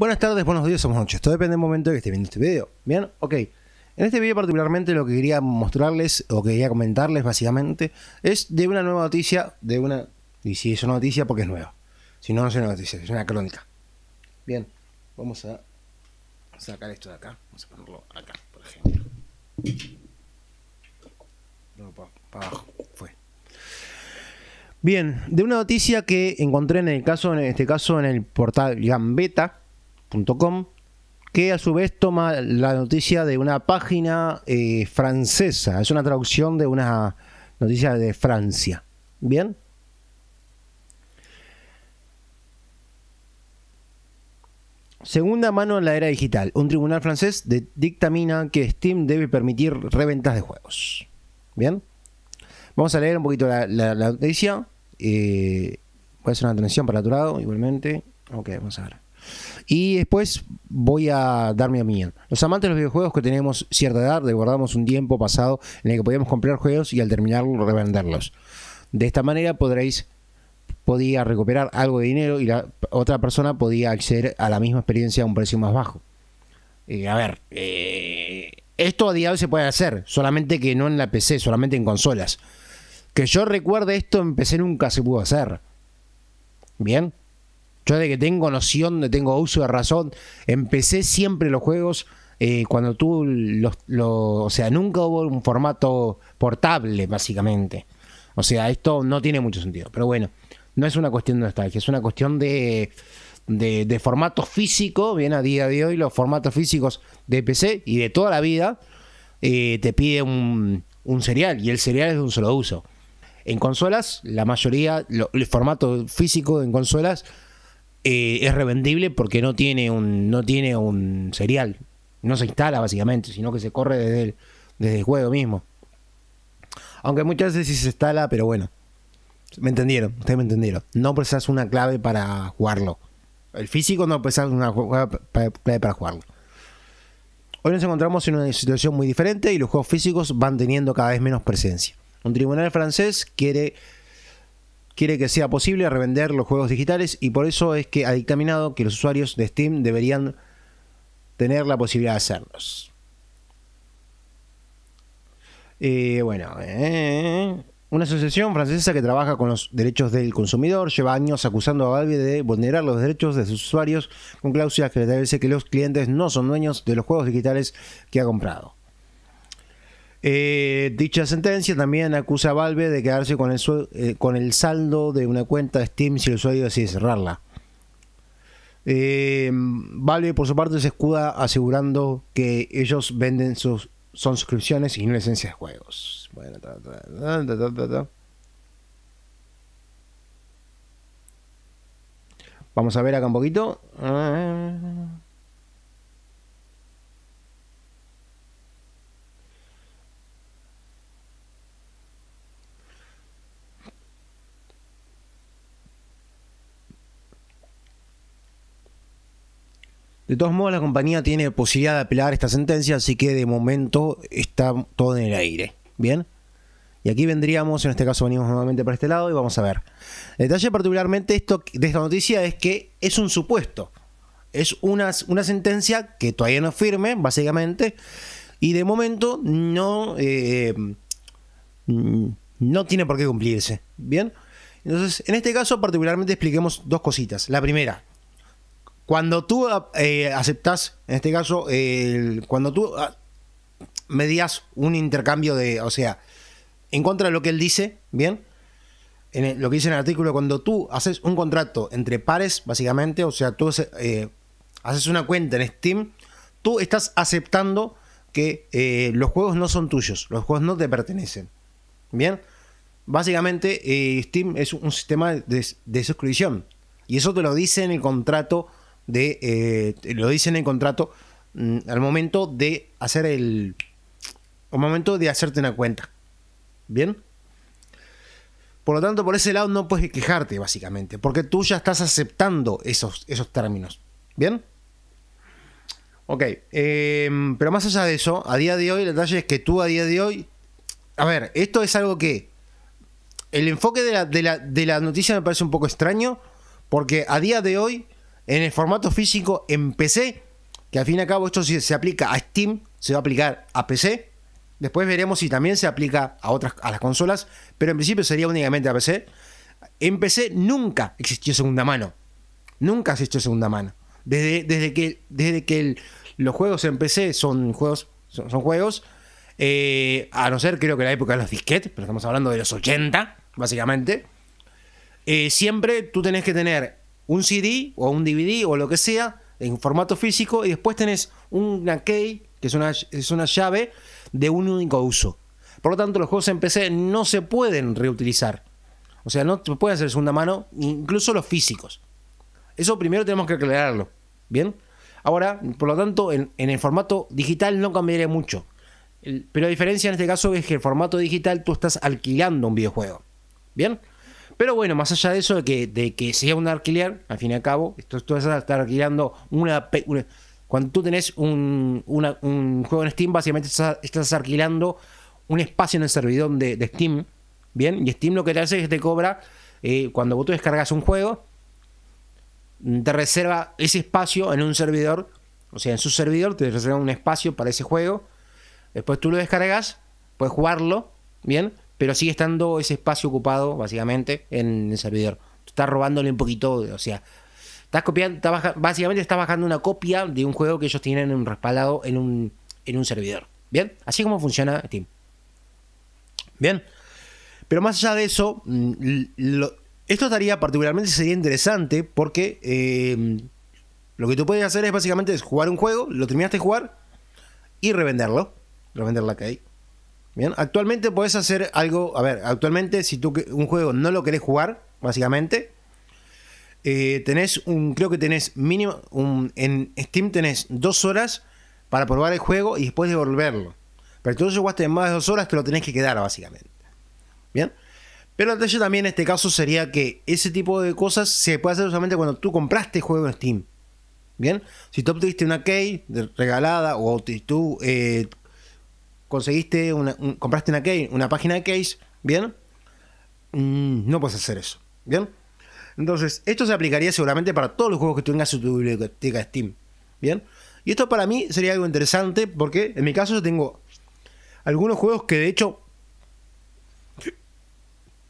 Buenas tardes, buenos días, somos noches. Todo depende del momento de que esté viendo este video. ¿Bien? Ok. En este video particularmente lo que quería mostrarles o quería comentarles básicamente es de una nueva noticia, de una... Y si es una noticia porque es nueva. Si no, no es una noticia, es una crónica. Bien, vamos a sacar esto de acá. Vamos a ponerlo acá, por ejemplo. abajo. Fue. Bien, de una noticia que encontré en el caso, en este caso, en el portal Gambeta que a su vez toma la noticia de una página eh, francesa. Es una traducción de una noticia de Francia. ¿Bien? Segunda mano en la era digital. Un tribunal francés dictamina que Steam debe permitir reventas de juegos. ¿Bien? Vamos a leer un poquito la, noticia. Eh, voy a hacer una atención para otro lado, igualmente. Ok, vamos a ver. Y después voy a darme a mí. Los amantes de los videojuegos que tenemos cierta edad, guardamos un tiempo pasado en el que podíamos comprar juegos y al terminarlo revenderlos. De esta manera podréis podía recuperar algo de dinero y la otra persona podía acceder a la misma experiencia a un precio más bajo. Eh, a ver, eh, esto a día de hoy se puede hacer, solamente que no en la PC, solamente en consolas. Que yo recuerde esto en PC nunca se pudo hacer. Bien, yo de que tengo noción, de tengo uso de razón, empecé siempre los juegos eh, cuando tú los, O sea, nunca hubo un formato portable, básicamente. O sea, esto no tiene mucho sentido. Pero bueno, no es una cuestión de nostalgia, es una cuestión de, de, formato físico. Bien, a día de hoy los formatos físicos de PC y de toda la vida eh, te pide un, un serial y el serial es de un solo uso. En consolas, la mayoría, el formato físico en consolas eh, es revendible porque no tiene un no tiene un serial, no se instala básicamente, sino que se corre desde el, desde el juego mismo. Aunque muchas veces sí se instala, pero bueno. Me entendieron, ustedes me entendieron. No precisas una clave para jugarlo. El físico no precisas una clave para jugarlo. Hoy nos encontramos en una situación muy diferente y los juegos físicos van teniendo cada vez menos presencia. Un tribunal francés quiere quiere que sea posible revender los juegos digitales y por eso es que ha dictaminado que los usuarios de Steam deberían tener la posibilidad de hacerlos. Eh, bueno, eh, una asociación francesa que trabaja con los derechos del consumidor lleva años acusando a Valve de vulnerar los derechos de sus usuarios con cláusulas que establece que los clientes no son dueños de los juegos digitales que ha comprado. Eh, dicha sentencia también acusa a Valve de quedarse con el, eh, con el saldo de una cuenta de Steam si el usuario decide cerrarla. Eh, Valve por su parte se escuda asegurando que ellos venden sus suscripciones y no licencias de juegos. Bueno, Vamos a ver acá un poquito. Ah. De todos modos, la compañía tiene posibilidad de apelar esta sentencia, así que de momento está todo en el aire. ¿Bien? Y aquí vendríamos, en este caso venimos nuevamente para este lado y vamos a ver. El detalle particularmente esto, de esta noticia es que es un supuesto. Es una, una sentencia que todavía no firme, básicamente. Y de momento no, eh, mm, no tiene por qué cumplirse. ¿Bien? Entonces, en este caso particularmente expliquemos dos cositas. La primera, cuando tú eh, aceptás, en este caso, cuando tú ah, medías un intercambio de, o sea, en contra de lo que él dice, ¿bien? En lo que dice en el artículo, cuando tú haces un contrato entre pares, básicamente, o sea, tú haces eh, una cuenta en Steam, tú estás aceptando que eh, los juegos no son tuyos, los juegos no te pertenecen. Bien, básicamente eh, Steam es un sistema de, de suscripción y eso te lo dice en el contrato de, eh, lo dicen en el contrato, mm, al momento de hacer el, momento de hacerte una cuenta. ¿Bien? Por lo tanto, por ese lado no puedes quejarte, básicamente, porque tú ya estás aceptando esos, esos términos. ¿Bien? Ok, em, pero más allá de eso, a día de hoy, el detalle es que tú a día de hoy... A ver, esto es algo que... El enfoque de la, de de la noticia me parece un poco extraño, porque a día de hoy en el formato físico en PC, que al fin y al cabo esto se aplica a Steam, se va a aplicar a PC. Después veremos si también se aplica a otras a las consolas, pero en principio sería únicamente a PC. En PC nunca existió segunda mano. Nunca existió hecho segunda mano. Desde, desde que, desde que los juegos en PC son juegos, juegos eh, a no ser creo que la época de los disquetes, pero estamos hablando de los 80, básicamente, eh, siempre tú tenés que tener un CD o un DVD o lo que sea en formato físico y después tenés una key, que es una, es una llave de un único uso. Por lo tanto, los juegos en PC no se pueden reutilizar. O sea, no pueden hacer segunda mano, incluso los físicos. Eso primero tenemos que aclararlo. ¿Bien? Ahora, por lo tanto, en, el formato digital no cambiaría mucho. pero la diferencia en este caso es que el formato digital tú estás alquilando un videojuego. ¿Bien? Pero bueno, más allá de eso, de que, sea un alquiler, al fin y al cabo, esto, esto es estar alquilando una, Cuando tú tenés un, juego en Steam, básicamente estás, alquilando un espacio en el servidor de, Steam. Bien, y Steam lo que te hace es que te cobra, eh, cuando vos tú descargas un juego, te reserva ese espacio en un servidor, o sea, en su servidor te reserva un espacio para ese juego. Después tú lo descargas, puedes jugarlo, bien, pero sigue estando ese espacio ocupado, básicamente, en el servidor. Está robándole un poquito, o sea, estás copiando, básicamente estás bajando una copia de un juego que ellos tienen respaldado en un, en un servidor. Bien, así como funciona Steam. Bien, pero más allá de eso, mm, esto estaría particularmente sería interesante porque em, lo que tú puedes hacer es básicamente es jugar un juego, lo terminaste de jugar y revenderlo, revender la que hay. Bien, actualmente puedes hacer algo. A ver, actualmente, si tú un juego no lo querés jugar, básicamente, eh, tenés un. Creo que tenés mínimo. Un, en Steam tenés dos horas para probar el juego y después devolverlo. Pero tú jugaste en más de dos horas, te lo tenés que quedar, básicamente. Bien. Pero el también en este caso sería que ese tipo de cosas se puede hacer solamente cuando tú compraste el juego en Steam. Bien, si tú obtuviste una key regalada o tú eh, conseguiste, una, compraste una, una página de case, ¿bien? Mm, no puedes hacer eso, ¿bien? Entonces, esto se aplicaría seguramente para todos los juegos que tengas en tu biblioteca de Steam, ¿bien? Y esto para mí sería algo interesante porque en mi caso yo tengo algunos juegos que de hecho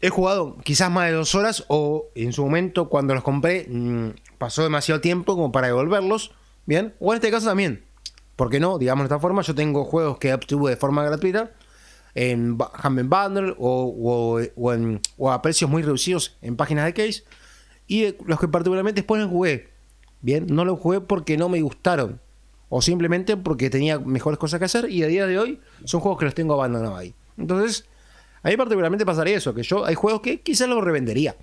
he jugado quizás más de dos horas o en su momento cuando los compré mm, pasó demasiado tiempo como para devolverlos, ¿bien? O en este caso también porque no? Digamos de esta forma, yo tengo juegos que obtuve de forma gratuita en Humble Bundle o, a precios muy reducidos en páginas de case. Y los que particularmente después no jugué. Bien, no los jugué porque no me gustaron. O simplemente porque tenía mejores cosas que hacer. Y a día de hoy son juegos que los tengo abandonados ahí. Entonces, a mí particularmente pasaría eso. Que yo hay juegos que quizás los revendería.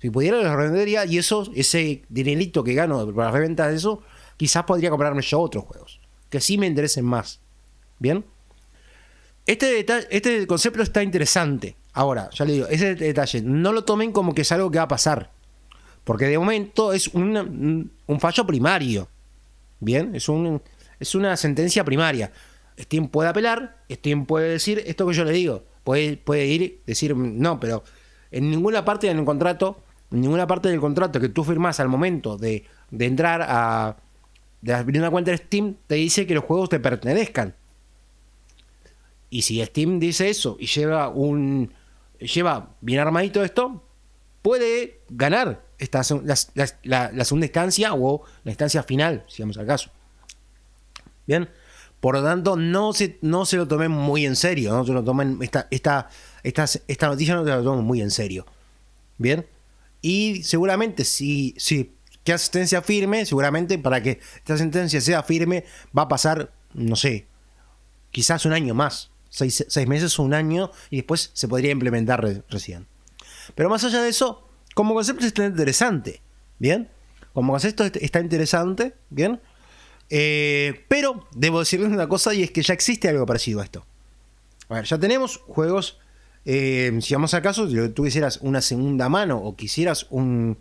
Si pudiera los revendería y eso, ese dinerito que gano para las reventas de eso, quizás podría comprarme yo otros juegos que sí me interesen más. ¿Bien? Este, este concepto está interesante. Ahora, ya le digo, ese detalle, no lo tomen como que es algo que va a pasar. Porque de momento es un fallo primario. ¿Bien? Es, un, es una sentencia primaria. Steam puede apelar, Steam puede decir esto que yo le digo. Puede, puede ir, decir, no, pero en ninguna parte del contrato, en ninguna parte del contrato que tú firmas al momento de entrar a, de abrir una cuenta de Steam, te dice que los juegos te pertenezcan. Y si Steam dice eso y lleva un. lleva bien armadito esto, puede ganar la, segunda instancia o la instancia final, si vamos al caso. Bien. Por lo tanto, no se, no se lo tomen muy en serio. No se lo tomen. Esta, esta, esta, esta noticia no se la tomen muy en serio. Bien. Y seguramente si que asistencia sentencia firme, seguramente para que esta sentencia sea firme va a pasar, no sé, quizás un año más, seis, meses o un año, y después se podría implementar recién. Pero más allá de eso, como concepto está interesante, ¿bien? Como concepto está interesante, ¿bien? Eh, pero debo decirles una cosa y es que ya existe algo parecido a esto. A ver, ya tenemos juegos, eh, si vamos a caso, si tú quisieras una segunda mano o quisieras un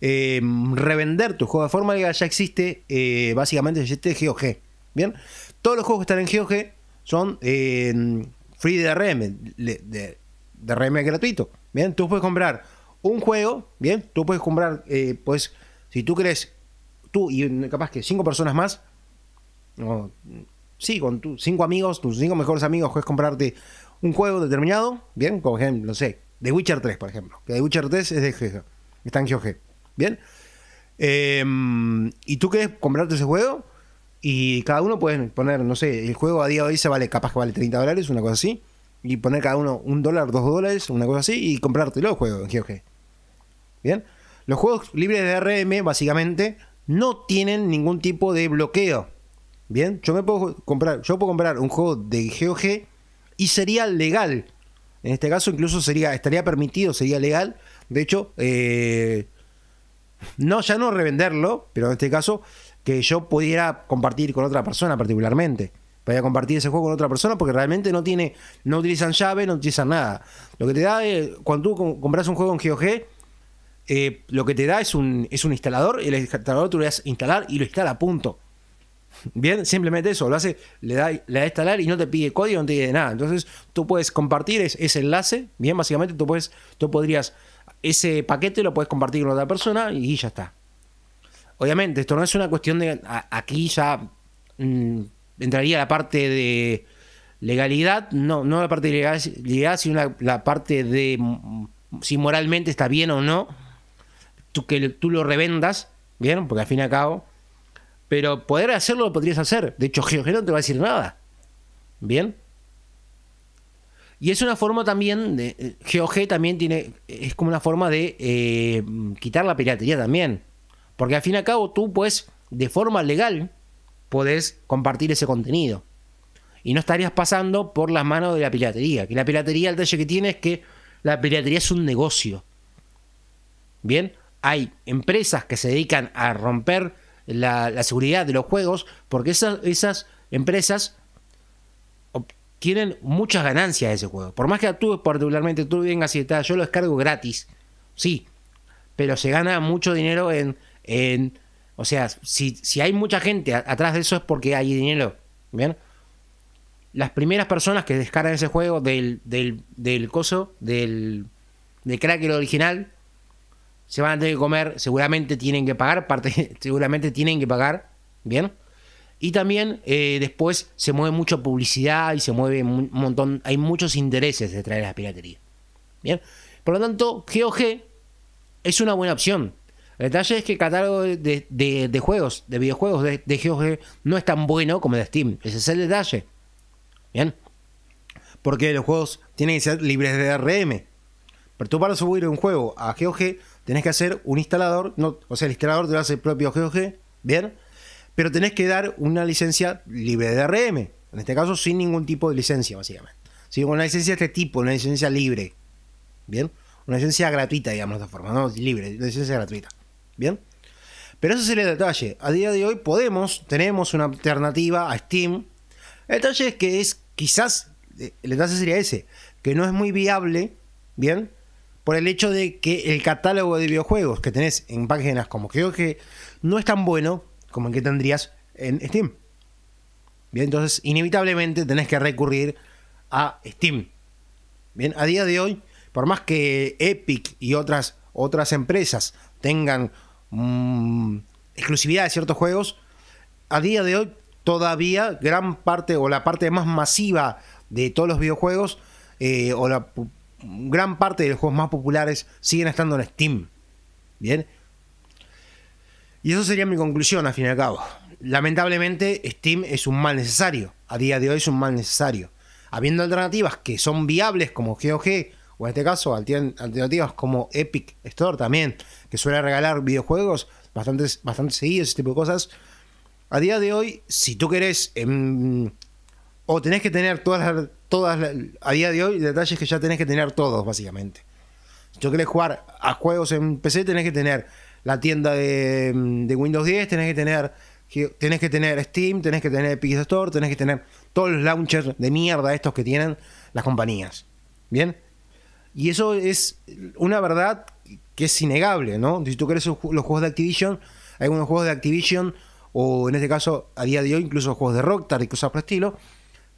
eh, revender tu juego de forma legal ya existe, eh, básicamente existe GOG. Bien, todos los juegos que están en GOG son eh, free de de, de, RM gratuito. Bien, tú puedes comprar un juego, bien, tú puedes comprar, eh, pues, si tú crees, tú y capaz que cinco personas más, o, sí, con tus cinco amigos, tus cinco mejores amigos, puedes comprarte un juego determinado, bien, como ejemplo, no sé, The Witcher 3, por ejemplo, que The Witcher 3 es de GOG, está en GOG. Bien. Em, y tú quieres comprarte ese juego y cada uno puede poner, no sé, el juego a día de hoy se vale, capaz que vale 30 dólares, una cosa así. Y poner cada uno un dólar, dos dólares, una cosa así, y comprártelo el juego en GOG. Bien. Los juegos libres de RM, básicamente, no tienen ningún tipo de bloqueo. Bien, yo me puedo comprar, yo puedo comprar un juego de GOG y sería legal. En este caso, incluso sería, estaría permitido, sería legal. De hecho, eh, no, ya no revenderlo, pero en este caso, que yo pudiera compartir con otra persona particularmente. Podría compartir ese juego con otra persona porque realmente no tiene, no utilizan llave, no utilizan nada. Lo que te da, es, eh, cuando tú compras un juego en GOG, eh, lo que te da es un, es un instalador, el instalador tú le das instalar y lo instala, punto. Bien, simplemente eso, lo hace, le da, le instalar y no te pide código, no te pide nada. Entonces tú puedes compartir ese, ese enlace, bien, básicamente tú, puedes, tú podrías ese paquete lo puedes compartir con otra persona y ya está. Obviamente, esto no es una cuestión de. aquí ya mm, entraría la parte de legalidad, no, no la parte de legalidad, sino la, parte de mm, si moralmente está bien o no, tú, que tú lo revendas, ¿bien? Porque al fin y al cabo. Pero poder hacerlo lo podrías hacer. De hecho, GeoGeo no te va a decir nada. ¿Bien? Y es una forma también de. GOG eh, también tiene. Es como una forma de eh, quitar la piratería también. Porque al fin y al cabo tú, pues, de forma legal, puedes compartir ese contenido. Y no estarías pasando por las manos de la piratería. Que la piratería, el detalle que tiene es que la piratería es un negocio. Bien, hay empresas que se dedican a romper la, seguridad de los juegos porque esas, esas empresas tienen muchas ganancias de ese juego. Por más que actúes particularmente, tú vengas y yo lo descargo gratis. Sí, pero se gana mucho dinero en. en o sea, si, si hay mucha gente atrás de eso es porque hay dinero. ¿Bien? Las primeras personas que descargan ese juego del, del, del coso, del, del cracker original, se van a tener que comer. Seguramente tienen que pagar. seguramente tienen que pagar. ¿Bien? Y también eh, después se mueve mucha publicidad y se mueve un montón, hay muchos intereses detrás de la piratería. Bien, por lo tanto, GOG es una buena opción. El detalle es que el catálogo de, juegos, de videojuegos de, de, GOG no es tan bueno como de Steam. Ese es el detalle. Bien, porque los juegos tienen que ser libres de rm Pero tú para subir un juego a GOG tenés que hacer un instalador, no, o sea, el instalador te lo hace el propio GOG. Bien pero tenés que dar una licencia libre de DRM, en este caso sin ningún tipo de licencia, básicamente. con Una licencia de este tipo, una licencia libre, ¿bien? Una licencia gratuita, digamos de esta forma, no libre, una licencia gratuita, ¿bien? Pero ese sería el detalle. A día de hoy podemos, tenemos una alternativa a Steam. El detalle es que es quizás, eh, el detalle sería ese, que no es muy viable, ¿bien? Por el hecho de que el catálogo de videojuegos que tenés en páginas como creo no es tan bueno como en que tendrías en Steam. Bien, entonces inevitablemente tenés que recurrir a Steam. Bien, a día de hoy, por más que Epic y otras, otras empresas tengan mm, exclusividad de ciertos juegos, a día de hoy todavía gran parte o la parte más masiva de todos los videojuegos eh, o la gran parte de los juegos más populares siguen estando en Steam. Bien, y eso sería mi conclusión, al fin y al cabo. Lamentablemente, Steam es un mal necesario. A día de hoy es un mal necesario. Habiendo alternativas que son viables como GOG, o en este caso alternativas como Epic Store también, que suele regalar videojuegos bastante, bastante seguidos, ese tipo de cosas. A día de hoy, si tú querés, em, o tenés que tener todas, todas, a día de hoy, detalles que ya tenés que tener todos, básicamente. Si tú querés jugar a juegos en PC, tenés que tener la tienda de, mm, Windows 10, tenés que tener tenés que tener Steam, tenés que tener Epic Store, tenés que tener todos los launchers de mierda estos que tienen las compañías. ¿Bien? Y eso es una verdad que es innegable, ¿no? Si tú querés los juegos de Activision, hay unos juegos de Activision, o en este caso, a día de hoy, incluso juegos de Rockstar y cosas por el estilo,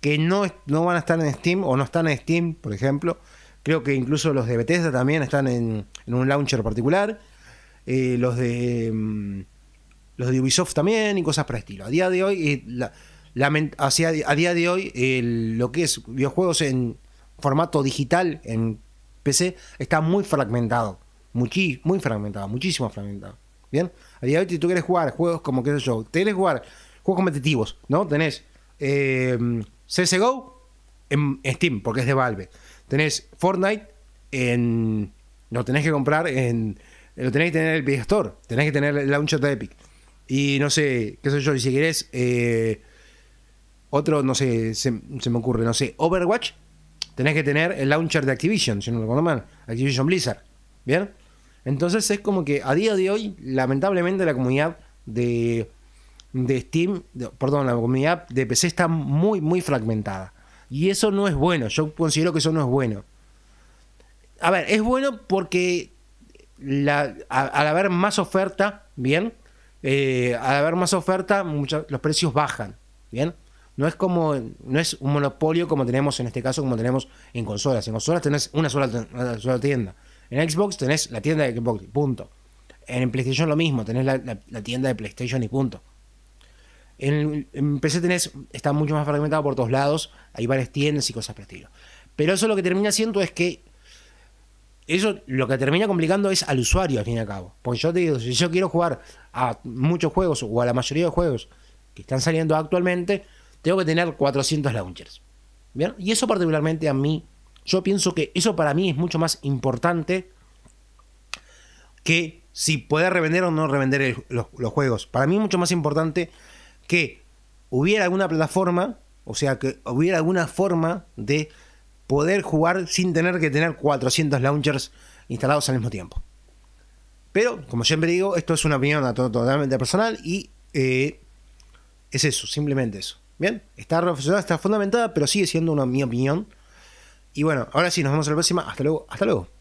que no, no van a estar en Steam o no están en Steam, por ejemplo. Creo que incluso los de Bethesda también están en, en un launcher particular. Eh, los de mm, los de Ubisoft también y cosas para el estilo. A día de hoy, eh, la, a día de hoy lo que es videojuegos en formato digital en PC está muy fragmentado. muy fragmentado, muchísimo fragmentado. Bien, a día de hoy, si tú quieres jugar juegos como qué sé yo, te quieres jugar juegos competitivos, ¿no? Tenés em, CSGO en Steam, porque es de Valve. Tenés Fortnite en. Lo tenés que comprar en, eh, lo tenés que tener el Store, tenés que tener el launcher de Epic. Y no sé, qué sé yo, y si querés, eh, otro, no sé, se, me ocurre, no sé, Overwatch, tenés que tener el launcher de Activision, si no lo recuerdo mal, Activision Blizzard, ¿bien? Entonces es como que a día de hoy, lamentablemente la comunidad de, de Steam, perdón, la comunidad de PC está muy, muy fragmentada. Y eso no es bueno, yo considero que eso no es bueno. A ver, es bueno porque al haber más oferta, bien, eh, al haber más oferta, los precios bajan, bien. No es como, no es un monopolio como tenemos en este caso, como tenemos en consolas. En consolas tenés una sola, una sola tienda. En Xbox tenés la tienda de Xbox, punto. En PlayStation lo mismo, tenés la, tienda de PlayStation y punto. En, PC tenés, está mucho más fragmentado por todos lados, hay varias tiendas y cosas por estilo. Pero eso lo que termina siendo es que eso lo que termina complicando es al usuario, al fin y al cabo. Porque yo te digo, si yo quiero jugar a muchos juegos o a la mayoría de juegos que están saliendo actualmente, tengo que tener 400 launchers. ¿Bien? Y eso particularmente a mí, yo pienso que eso para mí es mucho más importante que si pueda revender o no revender los, los juegos. Para mí es mucho más importante que hubiera alguna plataforma, o sea, que hubiera alguna forma de poder jugar sin tener que tener 400 launchers instalados al mismo tiempo. Pero, como siempre digo, esto es una opinión totalmente personal y eh, es eso, simplemente eso. Bien, está reflexionada, está fundamentada, pero sigue siendo una mi opinión. Y bueno, ahora sí, nos vemos en la próxima. Hasta luego, hasta luego.